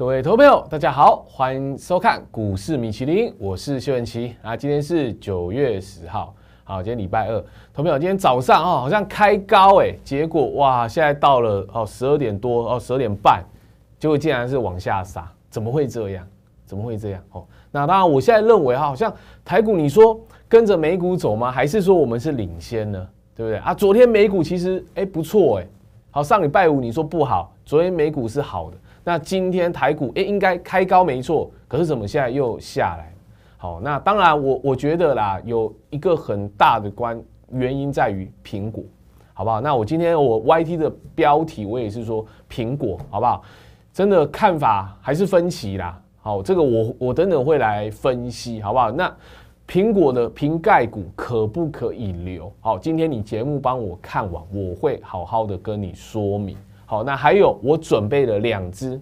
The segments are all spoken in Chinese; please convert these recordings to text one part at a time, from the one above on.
各位投票，大家好，欢迎收看股市米其林，我是谢文琪啊。今天是九月十号，好，今天礼拜二，投票，今天早上哦，好像开高哎，结果哇，现在到了哦十二点多哦十点半，结果竟然是往下杀，怎么会这样？怎么会这样？哦，那当然，我现在认为哈，好像台股你说跟着美股走吗？还是说我们是领先呢？对不对啊？昨天美股其实哎不错哎，好，上礼拜五你说不好，昨天美股是好的。那今天台股诶应该开高没错，可是怎么现在又下来？好，那当然我我觉得啦，有一个很大的关原因在于苹果，好不好？那我今天我 YT 的标题我也是说苹果，好不好？真的看法还是分歧啦，好，这个我我等等会来分析，好不好？那苹果的瓶盖股可不可以留？好，今天你节目帮我看完，我会好好的跟你说明。好，那还有我准备了两只，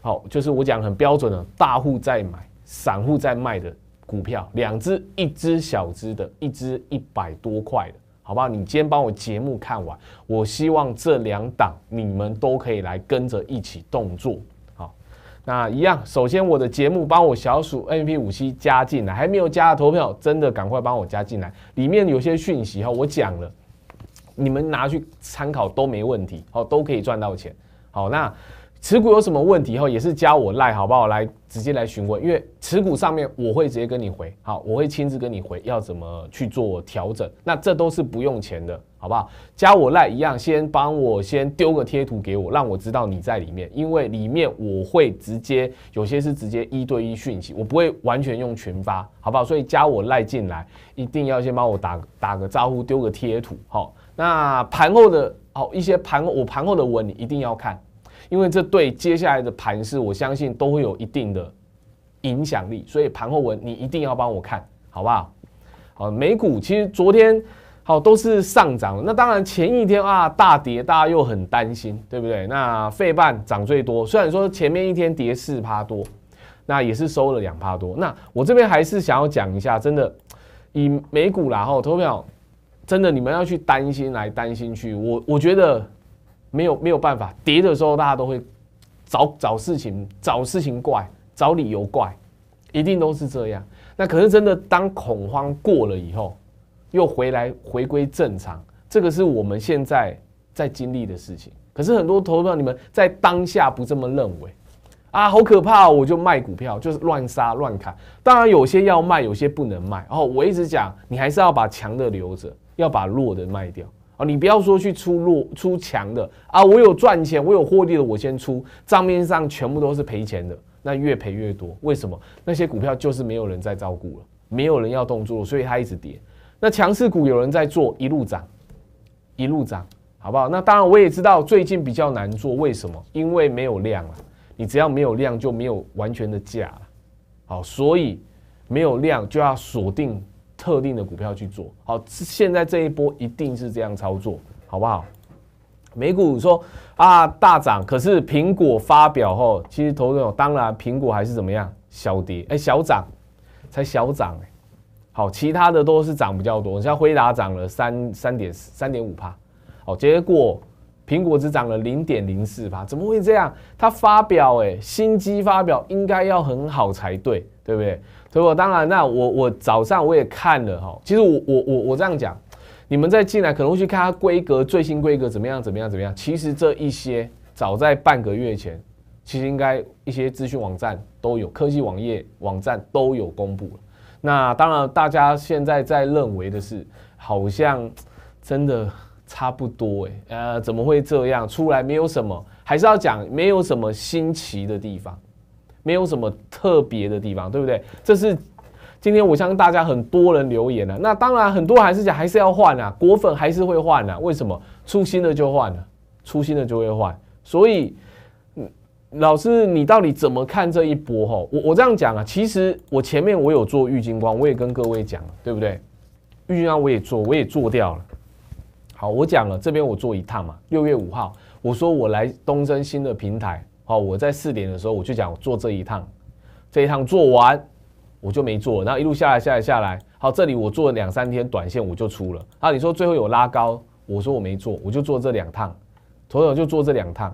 好，就是我讲很标准的，大户在买，散户在卖的股票，两只，一只小只的，一只一百多块的，好不好？你今天帮我节目看完，我希望这两档你们都可以来跟着一起动作。好，那一样，首先我的节目帮我小鼠 M p 五七加进来，还没有加的投票，真的赶快帮我加进来，里面有些讯息哈，我讲了。你们拿去参考都没问题，好，都可以赚到钱。好，那持股有什么问题后也是加我赖，好不好？来直接来询问，因为持股上面我会直接跟你回，好，我会亲自跟你回，要怎么去做调整？那这都是不用钱的，好不好？加我赖一样，先帮我先丢个贴图给我，让我知道你在里面，因为里面我会直接有些是直接一对一讯息，我不会完全用群发，好不好？所以加我赖进来，一定要先帮我打打个招呼，丢个贴图，好。那盘后的哦一些盘我盘后的文你一定要看，因为这对接下来的盘市我相信都会有一定的影响力，所以盘后文你一定要帮我看好不好？好，美股其实昨天好都是上涨了，那当然前一天啊大跌，大家又很担心，对不对？那费半涨最多，虽然说前面一天跌四趴多，那也是收了两趴多。那我这边还是想要讲一下，真的以美股然后投票。真的，你们要去担心来担心去，我我觉得没有没有办法，跌的时候大家都会找找事情，找事情怪，找理由怪，一定都是这样。那可是真的，当恐慌过了以后，又回来回归正常，这个是我们现在在经历的事情。可是很多投资者你们在当下不这么认为啊，好可怕，我就卖股票就是乱杀乱砍，当然有些要卖，有些不能卖。哦，我一直讲，你还是要把强的留着。要把弱的卖掉啊！你不要说去出弱出强的啊！我有赚钱，我有获利的，我先出账面上全部都是赔钱的，那越赔越多。为什么？那些股票就是没有人在照顾了，没有人要动作，所以它一直跌。那强势股有人在做，一路涨，一路涨，好不好？那当然我也知道最近比较难做，为什么？因为没有量啊！你只要没有量就没有完全的价了，好，所以没有量就要锁定。特定的股票去做好，现在这一波一定是这样操作，好不好？美股说啊大涨，可是苹果发表后，其实投资人当然苹果还是怎么样小跌，哎小涨，才小涨哎。好，其他的都是涨比较多，像辉达涨了三三点三点五帕，好，结果苹果只涨了零点零四帕，怎么会这样？它发表哎新机发表应该要很好才对，对不对？对吧？当然，那我我早上我也看了哈。其实我我我我这样讲，你们在进来可能会去看它规格，最新规格怎么样怎么样怎么样？其实这一些早在半个月前，其实应该一些资讯网站都有，科技网页网站都有公布了。那当然，大家现在在认为的是，好像真的差不多诶，呃，怎么会这样？出来没有什么，还是要讲没有什么新奇的地方。没有什么特别的地方，对不对？这是今天我相信大家很多人留言的。那当然，很多还是讲还是要换啊，果粉还是会换啊。为什么出新的就换了，出新的就会换？所以老师，你到底怎么看这一波？哈，我我这样讲啊，其实我前面我有做郁金光，我也跟各位讲了，对不对？郁金光我也做，我也做掉了。好，我讲了，这边我做一趟嘛，六月五号，我说我来东升新的平台。好，我在四点的时候我就讲做这一趟，这一趟做完我就没做，然后一路下来下来下来。好，这里我做了两三天短线我就出了。啊，你说最后有拉高，我说我没做，我就做这两趟，朋友就做这两趟。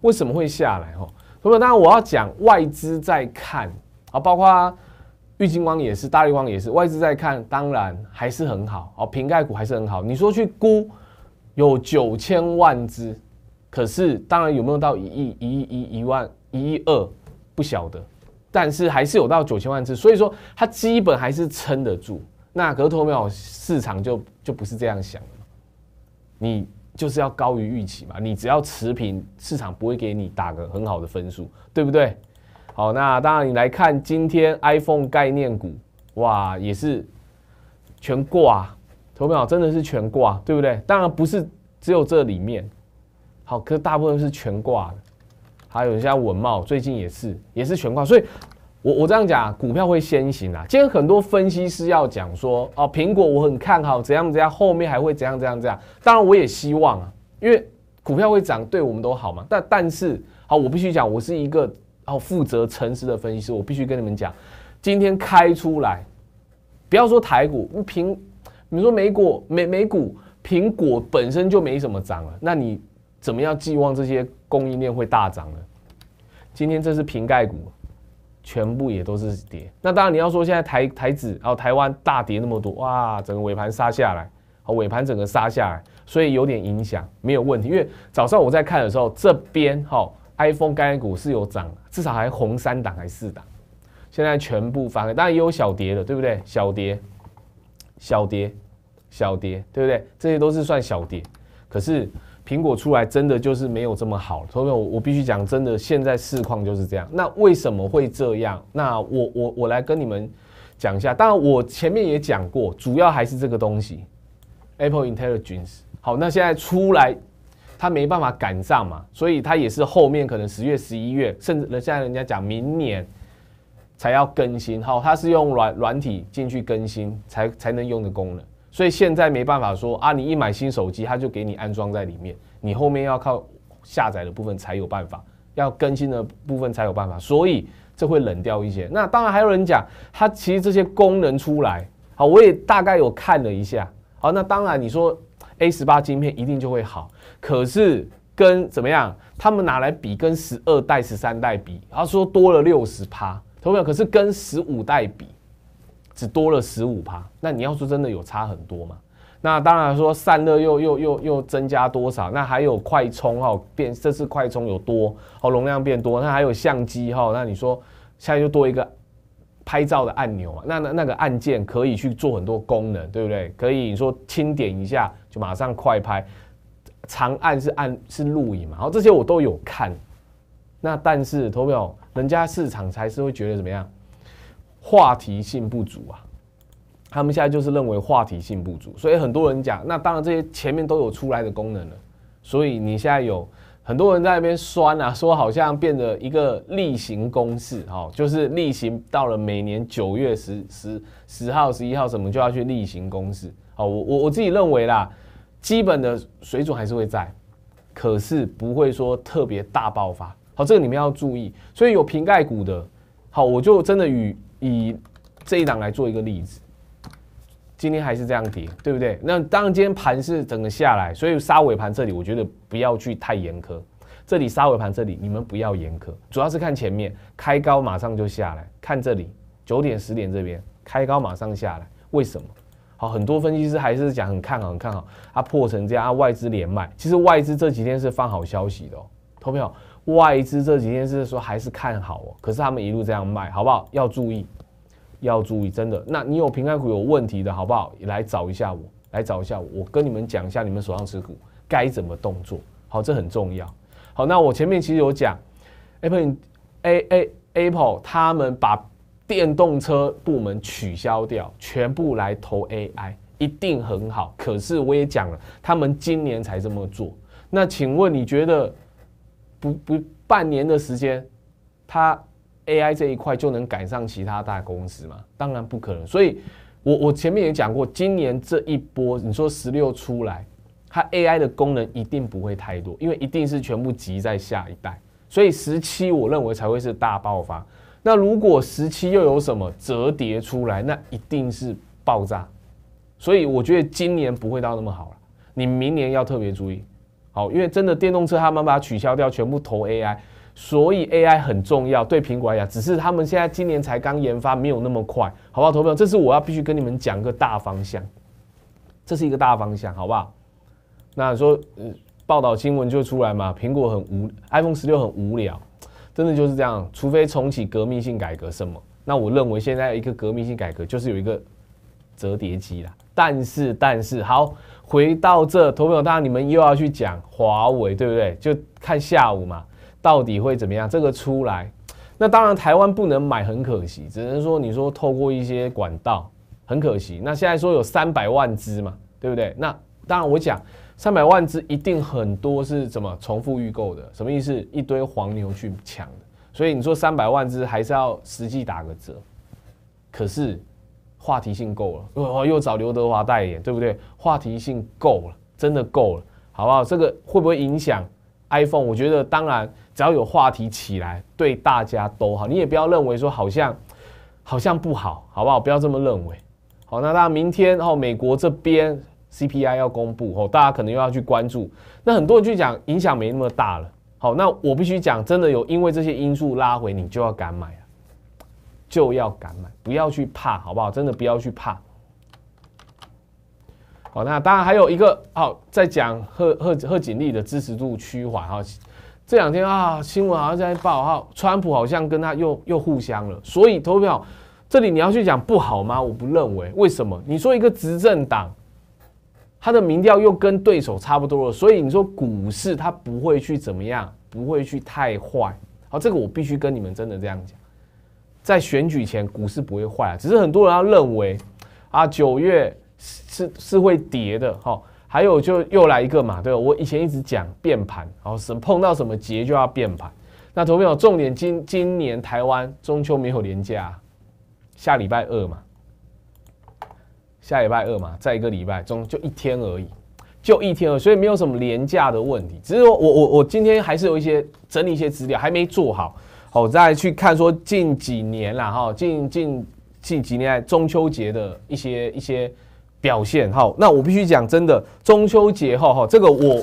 为什么会下来？哈，朋友，当然我要讲外资在看啊，包括郁金光也是，大力光也是，外资在看，当然还是很好，好瓶盖股还是很好。你说去估有九千万只。可是，当然有没有到一亿、一亿、一、一万一亿二，不晓得。但是还是有到九千万次，所以说它基本还是撑得住。那可是头秒市场就就不是这样想的，你就是要高于预期嘛。你只要持平，市场不会给你打个很好的分数，对不对？好，那当然你来看今天 iPhone 概念股，哇，也是全挂，投票真的是全挂，对不对？当然不是只有这里面。好，可是大部分是全挂的，还有一些文茂最近也是也是全挂，所以我我这样讲，股票会先行啊。今天很多分析师要讲说哦，苹果我很看好，怎样怎样，后面还会怎样怎样怎样。当然我也希望啊，因为股票会涨，对我们都好嘛。但但是好，我必须讲，我是一个哦负责诚实的分析师，我必须跟你们讲，今天开出来，不要说台股苹，你说美股美美股苹果本身就没什么涨了，那你。怎么样寄望这些供应链会大涨呢？今天这是瓶盖股，全部也都是跌。那当然你要说现在台台指啊，台湾大跌那么多，哇，整个尾盘杀下来，尾盘整个杀下来，所以有点影响，没有问题。因为早上我在看的时候，这边哈，iPhone 盖股是有涨，至少还红三档还四档，现在全部翻，当然也有小跌的，对不对？小跌，小跌，小跌，对不对？这些都是算小跌，可是。苹果出来真的就是没有这么好，所以我我必须讲，真的现在市况就是这样。那为什么会这样？那我我我来跟你们讲一下。当然我前面也讲过，主要还是这个东西，Apple Intelligence。好，那现在出来，它没办法赶上嘛，所以它也是后面可能十月、十一月，甚至现在人家讲明年才要更新。好，它是用软软体进去更新才才能用的功能。所以现在没办法说啊，你一买新手机，它就给你安装在里面。你后面要靠下载的部分才有办法，要更新的部分才有办法，所以这会冷掉一些。那当然还有人讲，它其实这些功能出来，好，我也大概有看了一下。好，那当然你说 A 十八晶片一定就会好，可是跟怎么样？他们拿来比跟十二代、十三代比，他说多了六十趴，同没有？可是跟十五代比。只多了十五趴，那你要说真的有差很多吗？那当然说散热又又又又增加多少？那还有快充哈，变这次快充有多哦，容量变多，那还有相机哈，那你说现在又多一个拍照的按钮啊？那那那个按键可以去做很多功能，对不对？可以你说轻点一下就马上快拍，长按是按是录影嘛？然后这些我都有看，那但是投票人家市场才是会觉得怎么样？话题性不足啊，他们现在就是认为话题性不足，所以很多人讲，那当然这些前面都有出来的功能了，所以你现在有很多人在那边酸啊，说好像变得一个例行公事哈，就是例行到了每年九月十十十号、十一号什么就要去例行公事，好，我我我自己认为啦，基本的水准还是会在，可是不会说特别大爆发，好，这个你们要注意，所以有瓶盖股的，好，我就真的与。以这一档来做一个例子，今天还是这样跌，对不对？那当然，今天盘是整个下来，所以杀尾盘这里，我觉得不要去太严苛。这里杀尾盘这里，你们不要严苛，主要是看前面开高马上就下来。看这里九点十点这边开高马上下来，为什么？好，很多分析师还是讲很看好，很看好，它破成这样，啊、外资连卖。其实外资这几天是放好消息的，投票。外资这几天是说还是看好哦，可是他们一路这样卖，好不好？要注意，要注意，真的。那你有平安股有问题的，好不好？来找一下我，来找一下我，我跟你们讲一下，你们手上持股该怎么动作。好，这很重要。好，那我前面其实有讲，Apple，A A Apple，他们把电动车部门取消掉，全部来投 AI，一定很好。可是我也讲了，他们今年才这么做。那请问你觉得？不不，半年的时间，它 AI 这一块就能赶上其他大公司吗？当然不可能。所以我我前面也讲过，今年这一波，你说十六出来，它 AI 的功能一定不会太多，因为一定是全部集在下一代。所以十七，我认为才会是大爆发。那如果十七又有什么折叠出来，那一定是爆炸。所以我觉得今年不会到那么好了，你明年要特别注意。好，因为真的电动车，他们把它取消掉，全部投 AI，所以 AI 很重要。对苹果来讲，只是他们现在今年才刚研发，没有那么快，好不好？投票，这是我要必须跟你们讲个大方向，这是一个大方向，好不好？那说，嗯，报道新闻就出来嘛？苹果很无，iPhone 十六很无聊，真的就是这样。除非重启革命性改革什么？那我认为现在一个革命性改革就是有一个折叠机啦。但是，但是，好，回到这，投票当然你们又要去讲华为，对不对？就看下午嘛，到底会怎么样？这个出来，那当然台湾不能买，很可惜。只能说，你说透过一些管道，很可惜。那现在说有三百万只嘛，对不对？那当然，我讲三百万只一定很多是怎么重复预购的？什么意思？一堆黄牛去抢的。所以你说三百万只还是要实际打个折，可是。话题性够了，又又找刘德华代言，对不对？话题性够了，真的够了，好不好？这个会不会影响 iPhone？我觉得当然，只要有话题起来，对大家都好。你也不要认为说好像好像不好，好不好？不要这么认为。好，那大家明天哦，美国这边 CPI 要公布哦，大家可能又要去关注。那很多人去讲影响没那么大了。好，那我必须讲，真的有因为这些因素拉回，你就要敢买。就要敢买，不要去怕，好不好？真的不要去怕。好，那当然还有一个，好在讲贺贺贺锦丽的支持度趋缓哈。这两天啊，新闻好像在报哈，川普好像跟他又又互相了，所以投票这里你要去讲不好吗？我不认为，为什么？你说一个执政党，他的民调又跟对手差不多了，所以你说股市他不会去怎么样，不会去太坏。好，这个我必须跟你们真的这样讲。在选举前，股市不会坏，只是很多人要认为，啊，九月是是会跌的，哈。还有就又来一个嘛，对我以前一直讲变盘，然后什碰到什么节就要变盘。那投票有重点？今今年台湾中秋没有连假，下礼拜二嘛，下礼拜二嘛，再一个礼拜中就一天而已，就一天而已，所以没有什么廉价的问题。只是我我我今天还是有一些整理一些资料，还没做好。好，再去看说近几年啦哈，近近近几年中秋节的一些一些表现哈。那我必须讲真的，中秋节后哈，这个我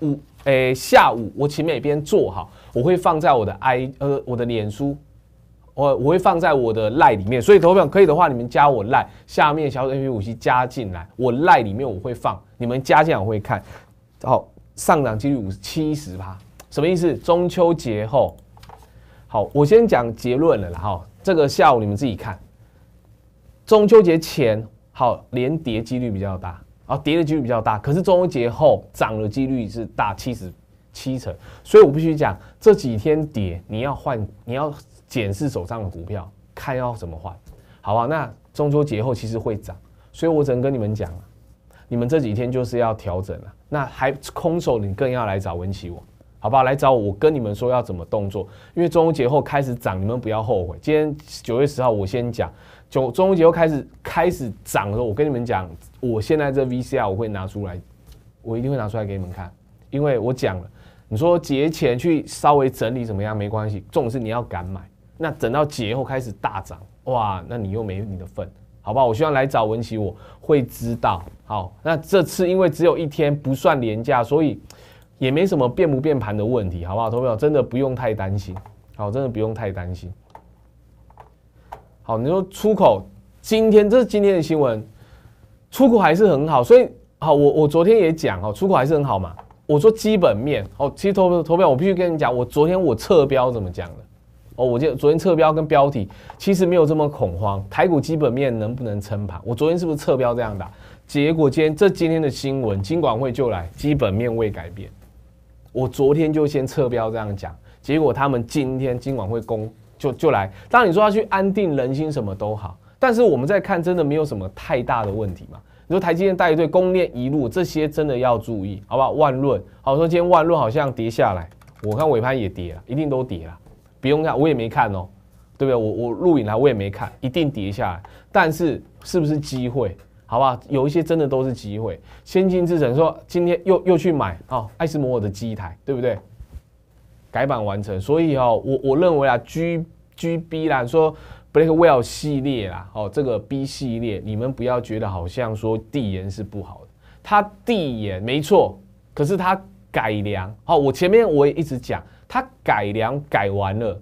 我诶下午我请美编做哈，我会放在我的 I 呃我的脸书，我我会放在我的赖里面。所以投票可以的话，你们加我赖下面小 A P 五七加进来，我赖里面我会放，你们加进来我会看。好，上涨几率五七十吧？什么意思？中秋节后。好，我先讲结论了，然后这个下午你们自己看。中秋节前，好，连跌几率比较大，啊，跌的几率比较大，可是中秋节后涨的几率是大七十七成，所以我必须讲，这几天跌，你要换，你要检视手上的股票，看要怎么换，好吧？那中秋节后其实会涨，所以我只能跟你们讲，你们这几天就是要调整了，那还空手，你更要来找文琪我。好不好来找我？我跟你们说要怎么动作，因为中秋节后开始涨，你们不要后悔。今天九月十号，我先讲。九中秋节后开始开始涨的时候，我跟你们讲，我现在这 VCR 我会拿出来，我一定会拿出来给你们看，因为我讲了。你说节前去稍微整理怎么样？没关系，重点是你要敢买。那等到节后开始大涨，哇，那你又没你的份。好吧，我希望来找文琪，我会知道。好，那这次因为只有一天不算廉价，所以。也没什么变不变盘的问题，好不好？投票真的不用太担心，好，真的不用太担心。好，你说出口，今天这是今天的新闻，出口还是很好，所以好，我我昨天也讲哦，出口还是很好嘛。我说基本面哦，其实投投票我必须跟你讲，我昨天我测标怎么讲的哦，我就昨天测标跟标题其实没有这么恐慌，台股基本面能不能撑盘？我昨天是不是测标这样的？结果今天这今天的新闻，金管会就来，基本面未改变。我昨天就先测标这样讲，结果他们今天今晚会攻就就来。当你说要去安定人心，什么都好，但是我们在看真的没有什么太大的问题嘛？你说台积电带一队攻链一路，这些真的要注意，好不好？万润，好说今天万润好像跌下来，我看尾盘也跌了，一定都跌了，不用看我也没看哦，对不对？我我录影来，我也没看，一定跌下来，但是是不是机会？好吧，有一些真的都是机会。先进之城说今天又又去买哦，艾斯摩尔的机台，对不对？改版完成，所以哦，我我认为啊，GGB 啦，说 b l e a k w e l l 系列啦，哦，这个 B 系列，你们不要觉得好像说递延是不好的，它递延没错，可是它改良，哦，我前面我也一直讲，它改良改完了，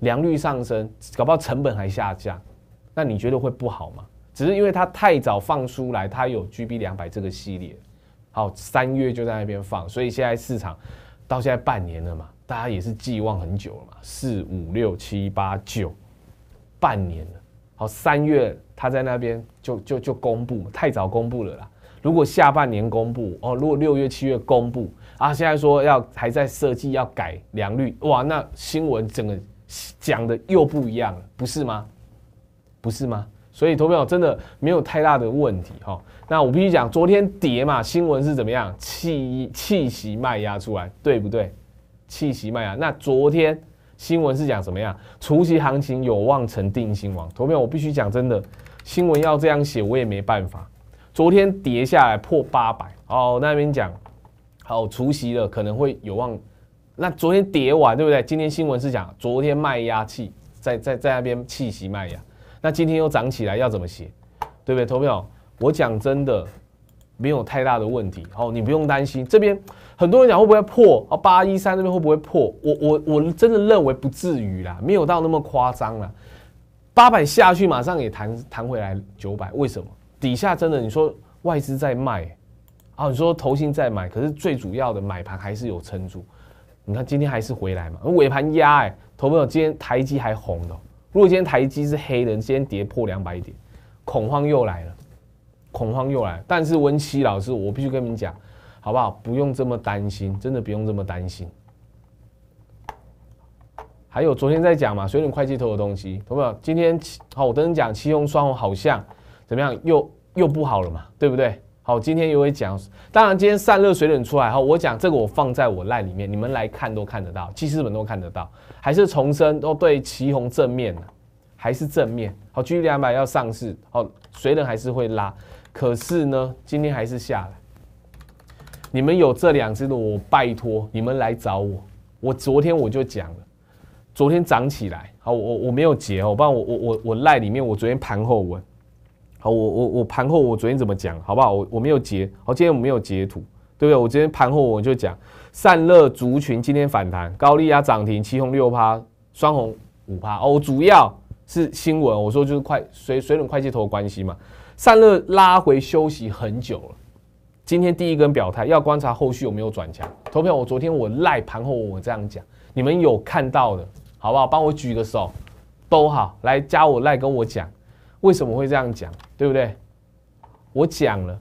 良率上升，搞不好成本还下降，那你觉得会不好吗？只是因为它太早放出来，它有 G B 两百这个系列，好，三月就在那边放，所以现在市场到现在半年了嘛，大家也是寄望很久了嘛，四五六七八九，半年了，好，三月他在那边就就就公布，太早公布了啦。如果下半年公布哦，如果六月七月公布啊，现在说要还在设计要改良率，哇，那新闻整个讲的又不一样了，不是吗？不是吗？所以投票真的没有太大的问题哈。那我必须讲，昨天跌嘛，新闻是怎么样气气息卖压出来，对不对？气息卖压。那昨天新闻是讲什么样？除夕行情有望成定心丸。投票我必须讲，真的新闻要这样写，我也没办法。昨天跌下来破八百哦，那边讲，好除夕了可能会有望。那昨天跌完对不对？今天新闻是讲昨天卖压气在在在那边气息卖压。那今天又涨起来，要怎么写？对不对？投票，我讲真的，没有太大的问题。哦，你不用担心。这边很多人讲会不会破啊？八一三那边会不会破？我我我真的认为不至于啦，没有到那么夸张啦。八百下去马上也弹弹回来九百，为什么？底下真的，你说外资在卖，啊，你说投信在买，可是最主要的买盘还是有撑住。你看今天还是回来嘛，尾盘压哎，投票今天台积还红的。如果今天台积是黑的，今天跌破两百点，恐慌又来了，恐慌又来。但是温七老师，我必须跟你们讲，好不好？不用这么担心，真的不用这么担心。还有昨天在讲嘛，水冷会计头的东西，有没有？今天好，我跟你讲，七雄双红好像怎么样？又又不好了嘛，对不对？好，今天也会讲。当然，今天散热水冷出来后，我讲这个我放在我赖里面，你们来看都看得到，记事本都看得到。还是重申，都对旗红正面的，还是正面。好，g 离两百要上市，好，水冷还是会拉，可是呢，今天还是下来。你们有这两只的，我拜托你们来找我。我昨天我就讲了，昨天涨起来，好，我我没有结哦，不然我我我我赖里面，我昨天盘后文，我我我盘后我昨天怎么讲好不好？我我没有截，好，今天我没有截图，对不对？我今天盘后我就讲散热族群今天反弹，高利压涨停，七红六趴，双红五趴。哦，主要是新闻，我说就是快水水冷快计头的关系嘛。散热拉回休息很久了，今天第一根表态，要观察后续有没有转强。投票，我昨天我赖盘后我这样讲，你们有看到的，好不好？帮我举个手，都好，来加我赖跟我讲。为什么会这样讲？对不对？我讲了，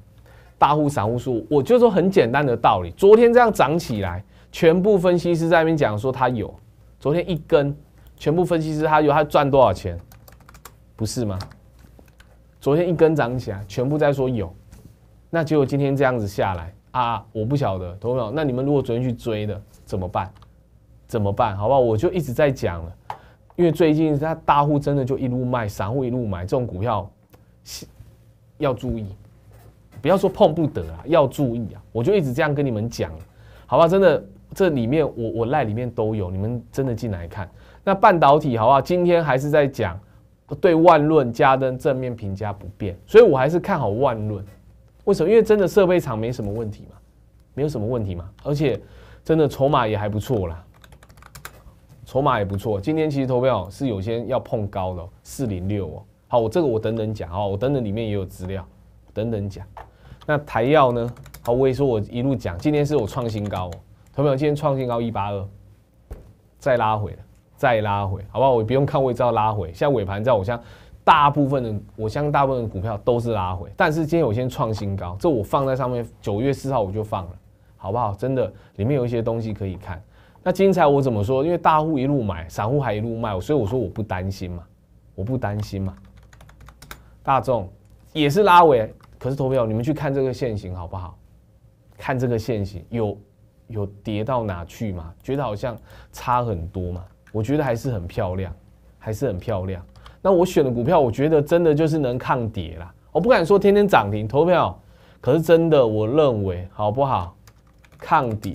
大户散户说，我就说很简单的道理。昨天这样涨起来，全部分析师在那边讲说他有，昨天一根，全部分析师他有，他赚多少钱？不是吗？昨天一根涨起来，全部在说有，那结果今天这样子下来啊，我不晓得，懂不懂？那你们如果昨天去追的怎么办？怎么办？好不好？我就一直在讲了。因为最近他大户真的就一路卖，散户一路买，这种股票，要注意，不要说碰不得啊，要注意啊！我就一直这样跟你们讲，好吧？真的，这里面我我赖里面都有，你们真的进来看。那半导体，好不好？今天还是在讲对万润加登正面评价不变，所以我还是看好万润。为什么？因为真的设备厂没什么问题嘛，没有什么问题嘛，而且真的筹码也还不错啦。筹码也不错，今天其实投票是有些要碰高的，四零六哦。好，我这个我等等讲哦，我等等里面也有资料，等等讲。那台药呢？好，我也说，我一路讲，今天是我创新高哦，投票今天创新高一八二，再拉回了，再拉回，好不好？我不用看，我也知道拉回。像在尾盘，我相大部分的，我相信大部分的股票都是拉回，但是今天有些创新高，这我放在上面，九月四号我就放了，好不好？真的，里面有一些东西可以看。那精彩我怎么说？因为大户一路买，散户还一路卖，所以我说我不担心嘛，我不担心嘛。大众也是拉尾，可是投票你们去看这个线型好不好？看这个线型有有跌到哪去吗？觉得好像差很多嘛？我觉得还是很漂亮，还是很漂亮。那我选的股票，我觉得真的就是能抗跌啦。我不敢说天天涨停，投票，可是真的我认为好不好？抗跌。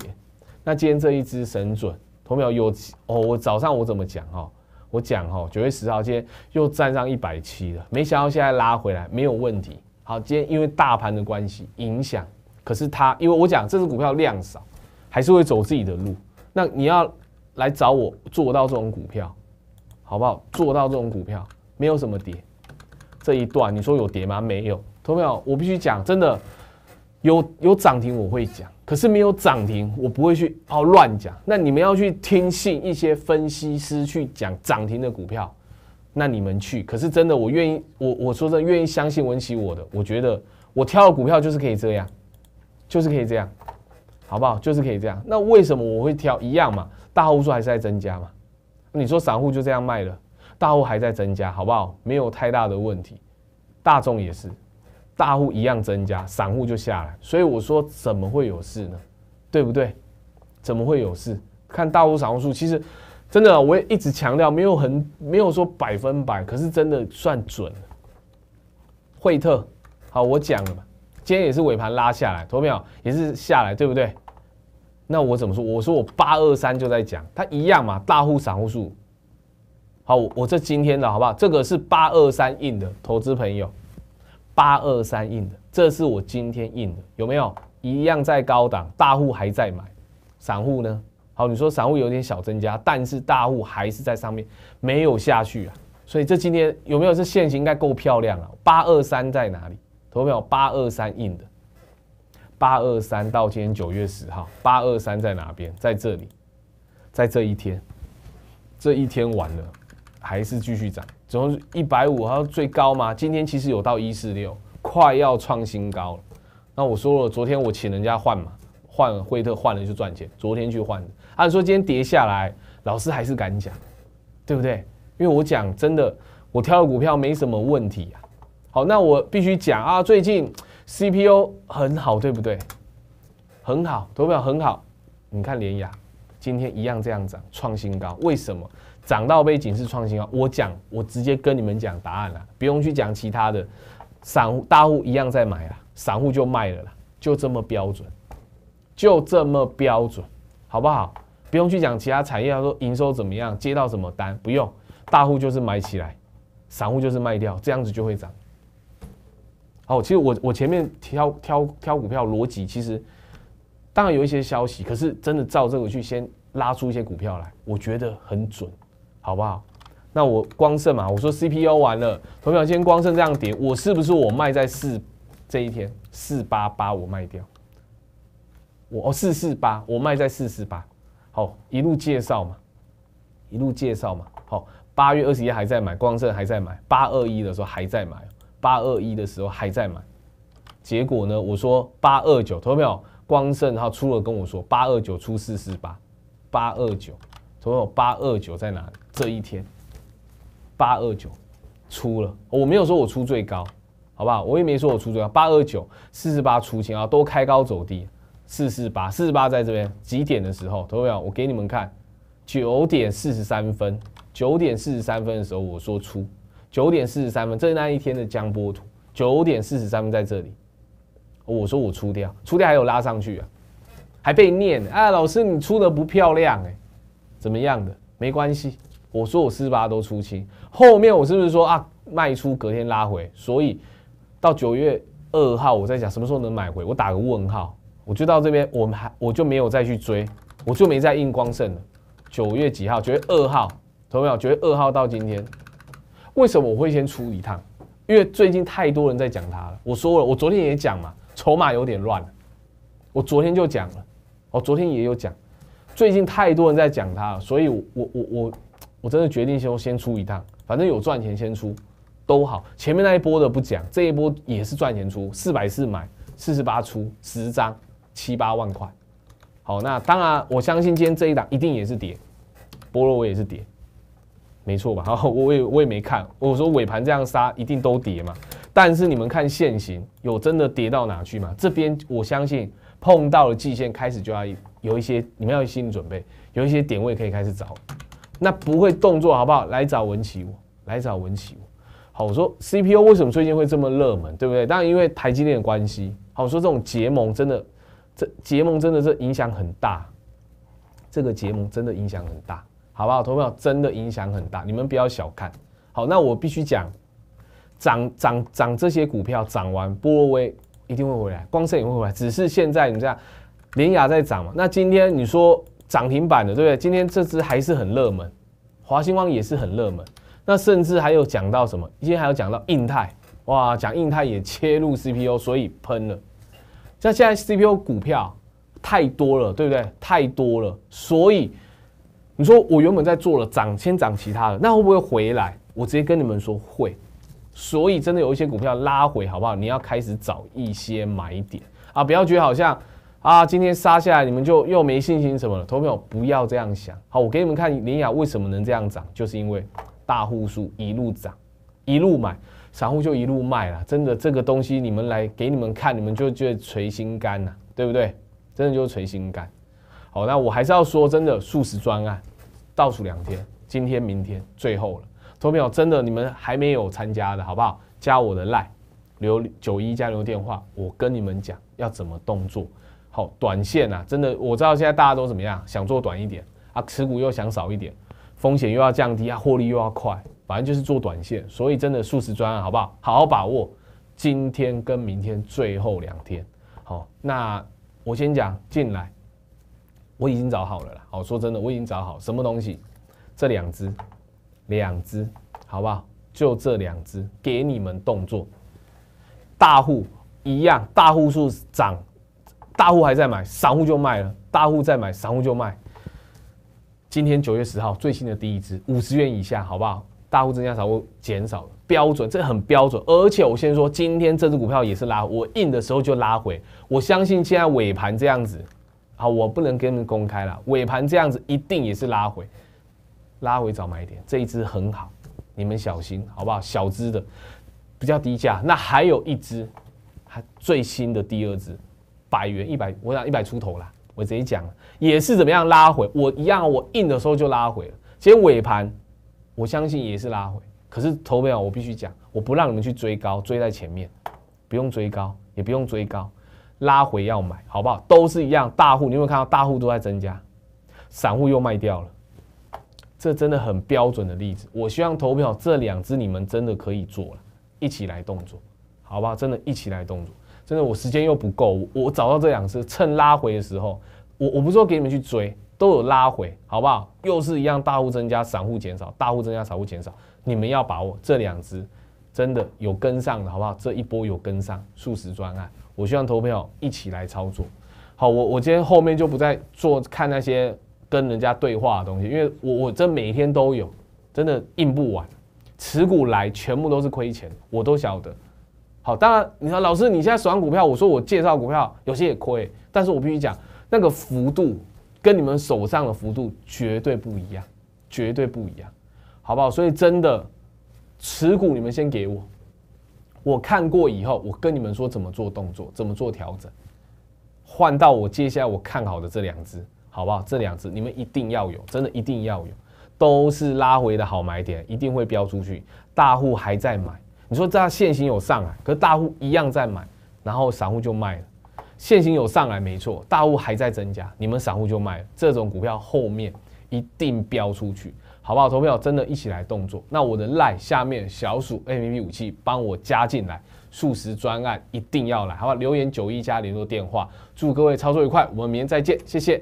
那今天这一只神准，同票有哦？我早上我怎么讲哈？我讲哈，九月十号今天又站上一百七了，没想到现在拉回来没有问题。好，今天因为大盘的关系影响，可是它因为我讲这只股票量少，还是会走自己的路。那你要来找我做到这种股票，好不好？做到这种股票没有什么跌，这一段你说有跌吗？没有，同票我必须讲真的，有有涨停我会讲。可是没有涨停，我不会去哦乱讲。那你们要去听信一些分析师去讲涨停的股票，那你们去。可是真的，我愿意，我我说真的愿意相信文琪我的，我觉得我挑的股票就是可以这样，就是可以这样，好不好？就是可以这样。那为什么我会挑一样嘛？大户数还是在增加嘛？你说散户就这样卖了，大户还在增加，好不好？没有太大的问题，大众也是。大户一样增加，散户就下来，所以我说怎么会有事呢？对不对？怎么会有事？看大户散户数，其实真的，我也一直强调，没有很没有说百分百，可是真的算准。惠特，好，我讲了，今天也是尾盘拉下来，投没有？也是下来，对不对？那我怎么说？我说我八二三就在讲，它一样嘛，大户散户数。好，我这今天的，好不好？这个是八二三印的投资朋友。八二三印的，这是我今天印的，有没有？一样在高档，大户还在买，散户呢？好，你说散户有点小增加，但是大户还是在上面，没有下去啊。所以这今天有没有这线型应该够漂亮了。八二三在哪里？投票八二三印的，八二三到今天九月十号，八二三在哪边？在这里，在这一天，这一天完了，还是继续涨。总是一百五还要最高嘛。今天其实有到一四六，快要创新高了。那我说了，昨天我请人家换嘛，换惠特换了就赚钱。昨天去换的，按说今天跌下来，老师还是敢讲，对不对？因为我讲真的，我挑的股票没什么问题啊。好，那我必须讲啊，最近 CPU 很好，对不对？很好，投票很好。你看联雅今天一样这样涨，创新高，为什么？涨到被警示创新啊！我讲，我直接跟你们讲答案了，不用去讲其他的。散户大户一样在买啊，散户就卖了啦，就这么标准，就这么标准，好不好？不用去讲其他产业，说营收怎么样，接到什么单，不用。大户就是买起来，散户就是卖掉，这样子就会涨。好，其实我我前面挑挑挑股票逻辑，其实当然有一些消息，可是真的照这个去先拉出一些股票来，我觉得很准。好不好？那我光胜嘛，我说 CPU 完了，投票先光胜这样跌，我是不是我卖在四？这一天四八八我卖掉，我哦四四八我卖在四四八，好一路介绍嘛，一路介绍嘛，好八月二十一还在买光胜还在买，八二一的时候还在买，八二一的时候还在买，结果呢我说八二九投票光盛他出了跟我说八二九出四四八，八二九投票八二九在哪里？这一天，八二九出了，我没有说我出最高，好不好？我也没说我出最高，八二九四四八出清啊，都开高走低，四四八四四八在这边几点的时候？同学们，我给你们看，九点四十三分，九点四十三分的时候我说出，九点四十三分这是那一天的江波图，九点四十三分在这里，我说我出掉，出掉还有拉上去啊，还被念，啊，老师你出的不漂亮哎，怎么样的？没关系。我说我四十八都出清，后面我是不是说啊卖出，隔天拉回？所以到九月二号，我在讲什么时候能买回，我打个问号，我就到这边，我们还我就没有再去追，我就没再印光胜了。九月几号？九月二号，懂没有？九月二号到今天，为什么我会先出一趟？因为最近太多人在讲它了。我说了，我昨天也讲嘛，筹码有点乱，我昨天就讲了，我昨天也有讲，最近太多人在讲它了，所以我我我。我真的决定先先出一趟，反正有赚钱先出，都好。前面那一波的不讲，这一波也是赚钱出，四百四买，四十八出，十张七八万块。好，那当然我相信今天这一档一定也是跌，菠萝我也是跌，没错吧？好，我也我也没看，我说尾盘这样杀一定都跌嘛。但是你们看现行有真的跌到哪去吗？这边我相信碰到了季线开始就要有一些，你们要有心理准备，有一些点位可以开始找。那不会动作好不好？来找文奇我，来找文奇我。好，我说 C P U 为什么最近会这么热门，对不对？当然因为台积电的关系。好，我说这种结盟真的，这结盟真的是影响很大，这个结盟真的影响很大，好不好？投票真的影响很大，你们不要小看。好，那我必须讲，涨涨涨这些股票涨完，波微一定会回来，光线也会回来，只是现在你这样连雅在涨嘛？那今天你说？涨停板的，对不对？今天这只还是很热门，华星光也是很热门。那甚至还有讲到什么？今天还有讲到印泰，哇，讲印泰也切入 CPU，所以喷了。像现在 CPU 股票太多了，对不对？太多了，所以你说我原本在做了，涨先涨其他的，那会不会回来？我直接跟你们说会。所以真的有一些股票拉回，好不好？你要开始找一些买点啊，不要觉得好像。啊，今天杀下来，你们就又没信心什么了？投票不要这样想。好，我给你们看林雅为什么能这样涨，就是因为大户数一路涨，一路买，散户就一路卖了。真的，这个东西你们来给你们看，你们就觉得垂心肝呐，对不对？真的就是垂心肝。好，那我还是要说，真的素食专案倒数两天，今天、明天最后了。投票真的你们还没有参加的好不好？加我的赖，留九一加留电话，我跟你们讲要怎么动作。好，短线啊，真的，我知道现在大家都怎么样，想做短一点啊，持股又想少一点，风险又要降低啊，获利又要快，反正就是做短线。所以真的数十专案好不好？好好把握今天跟明天最后两天。好，那我先讲进来，我已经找好了啦。好，说真的，我已经找好什么东西，这两只，两只，好不好？就这两只给你们动作，大户一样，大户数涨。大户还在买，散户就卖了；大户在买，散户就卖。今天九月十号最新的第一支五十元以下，好不好？大户增加，散户减少，标准，这很标准。而且我先说，今天这只股票也是拉，我印的时候就拉回。我相信现在尾盘这样子，好，我不能给你们公开了。尾盘这样子一定也是拉回，拉回找买点。这一支很好，你们小心，好不好？小支的比较低价。那还有一支，还最新的第二支。百元一百，我想一百出头啦。我直接讲，也是怎么样拉回？我一样，我硬的时候就拉回了。其实尾盘，我相信也是拉回。可是投票，我必须讲，我不让你们去追高，追在前面，不用追高，也不用追高，拉回要买，好不好？都是一样，大户你有没有看到？大户都在增加，散户又卖掉了，这真的很标准的例子。我希望投票这两只，你们真的可以做了，一起来动作，好不好？真的，一起来动作。真的，我时间又不够，我找到这两只，趁拉回的时候，我我不是说给你们去追，都有拉回，好不好？又是一样大户增加，散户减少，大户增加，散户减少，你们要把握这两只，真的有跟上的，好不好？这一波有跟上，素食专案，我希望投票一起来操作。好，我我今天后面就不再做看那些跟人家对话的东西，因为我我这每一天都有，真的印不完，持股来全部都是亏钱，我都晓得。好，当然，你说老师，你现在欢股票，我说我介绍股票有些也亏，但是我必须讲那个幅度跟你们手上的幅度绝对不一样，绝对不一样，好不好？所以真的持股你们先给我，我看过以后，我跟你们说怎么做动作，怎么做调整。换到我接下来我看好的这两只，好不好？这两只你们一定要有，真的一定要有，都是拉回的好买点，一定会标出去，大户还在买。你说这现行有上来，可是大户一样在买，然后散户就卖了。现行有上来没错，大户还在增加，你们散户就卖了。这种股票后面一定飙出去，好不好？投票真的一起来动作。那我的赖下面小鼠 A P P 武器帮我加进来，数十专案一定要来，好吧？留言九一加联络电话，祝各位操作愉快，我们明天再见，谢谢。